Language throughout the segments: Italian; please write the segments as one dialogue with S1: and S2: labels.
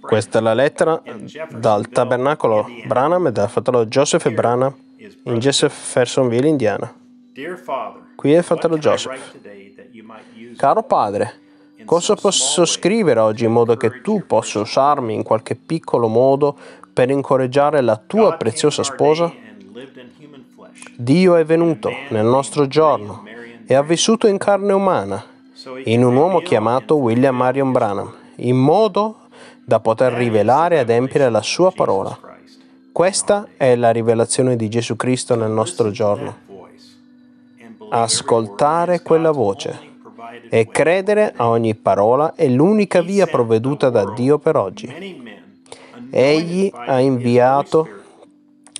S1: Questa è la lettera dal tabernacolo Branham e dal fratello Joseph e Branham in Jeffersonville, Indiana.
S2: Qui è il fratello Joseph.
S1: Caro padre, cosa posso scrivere oggi in modo che tu possa usarmi in qualche piccolo modo per incoraggiare la tua preziosa sposa? Dio è venuto nel nostro giorno e ha vissuto in carne umana in un uomo chiamato William Marion Branham, in modo da poter rivelare e adempiere la sua parola. Questa è la rivelazione di Gesù Cristo nel nostro giorno. Ascoltare quella voce e credere a ogni parola è l'unica via provveduta da Dio per oggi. Egli ha inviato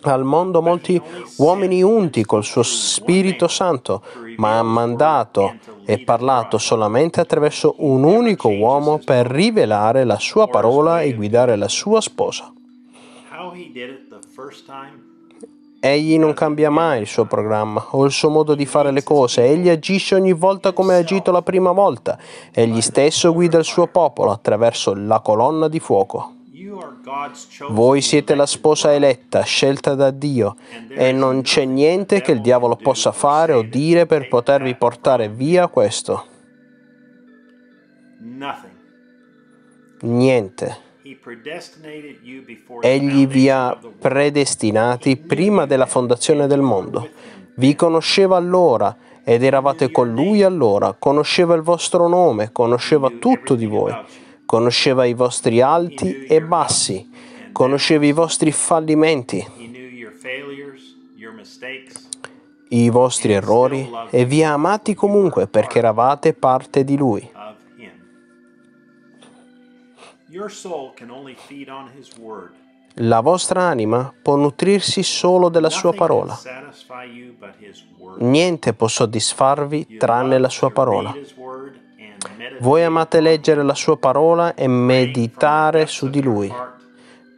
S1: al mondo molti uomini unti col suo Spirito Santo, ma ha mandato e parlato solamente attraverso un unico uomo per rivelare la sua parola e guidare la sua sposa. Egli non cambia mai il suo programma o il suo modo di fare le cose, egli agisce ogni volta come ha agito la prima volta, egli stesso guida il suo popolo attraverso la colonna di fuoco. Voi siete la sposa eletta, scelta da Dio, e non c'è niente che il diavolo possa fare o dire per potervi portare via questo. Niente. Egli vi ha predestinati prima della fondazione del mondo. Vi conosceva allora ed eravate con lui allora, conosceva il vostro nome, conosceva tutto di voi conosceva i vostri alti e bassi, conosceva i vostri fallimenti, i vostri errori e vi ha amati comunque perché eravate parte di Lui. La vostra anima può nutrirsi solo della sua parola. Niente può soddisfarvi tranne la sua parola. Voi amate leggere la sua parola e meditare su di lui,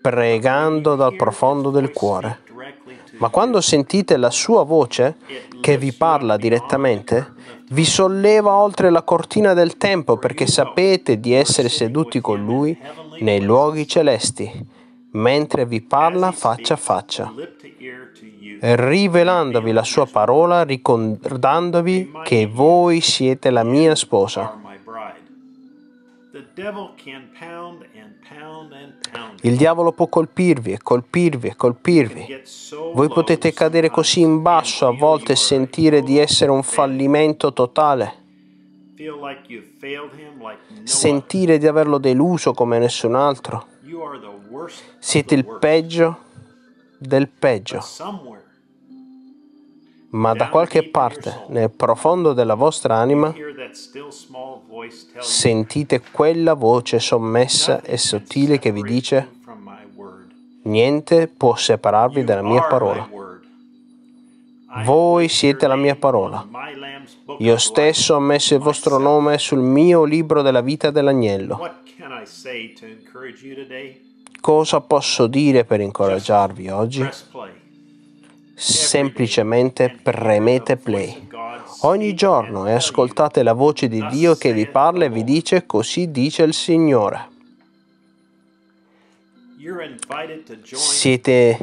S1: pregando dal profondo del cuore. Ma quando sentite la sua voce, che vi parla direttamente, vi solleva oltre la cortina del tempo perché sapete di essere seduti con lui nei luoghi celesti, mentre vi parla faccia a faccia, rivelandovi la sua parola, ricordandovi che voi siete la mia sposa. Il diavolo può colpirvi e colpirvi e colpirvi. Voi potete cadere così in basso a volte e sentire di essere un fallimento totale. Sentire di averlo deluso come nessun altro. Siete il peggio del peggio ma da qualche parte, nel profondo della vostra anima, sentite quella voce sommessa e sottile che vi dice, niente può separarvi dalla mia parola. Voi siete la mia parola. Io stesso ho messo il vostro nome sul mio libro della vita dell'agnello. Cosa posso dire per incoraggiarvi oggi? semplicemente premete play. Ogni giorno e ascoltate la voce di Dio che vi parla e vi dice così dice il Signore. Siete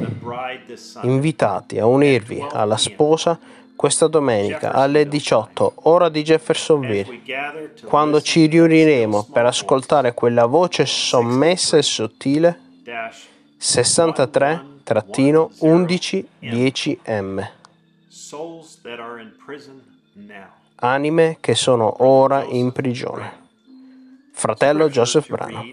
S1: invitati a unirvi alla sposa questa domenica alle 18, ora di Jeffersonville, quando ci riuniremo per ascoltare quella voce sommessa e sottile 63 trattino 11 10 m Anime che sono ora in prigione. Fratello Joseph Brano.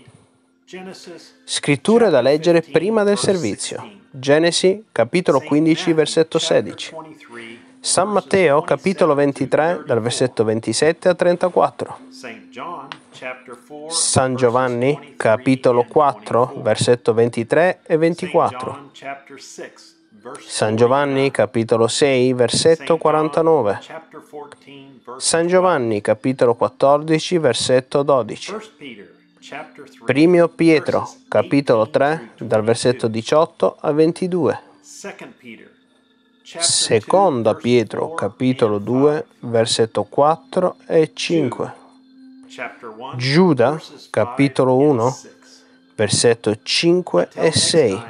S1: Scritture da leggere prima del servizio. Genesi capitolo 15 versetto 16. San Matteo capitolo 23 dal versetto 27 a 34. San Giovanni capitolo 4 versetto 23 e 24. San Giovanni capitolo 6 versetto 49. San Giovanni capitolo 14 versetto 12. Primio Pietro capitolo 3 dal versetto 18 a 22. Seconda Pietro capitolo 2 versetto 4 e 5.
S2: Giuda capitolo
S1: 1 versetto 5 e 6.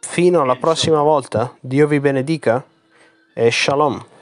S1: Fino alla prossima volta, Dio vi benedica e shalom.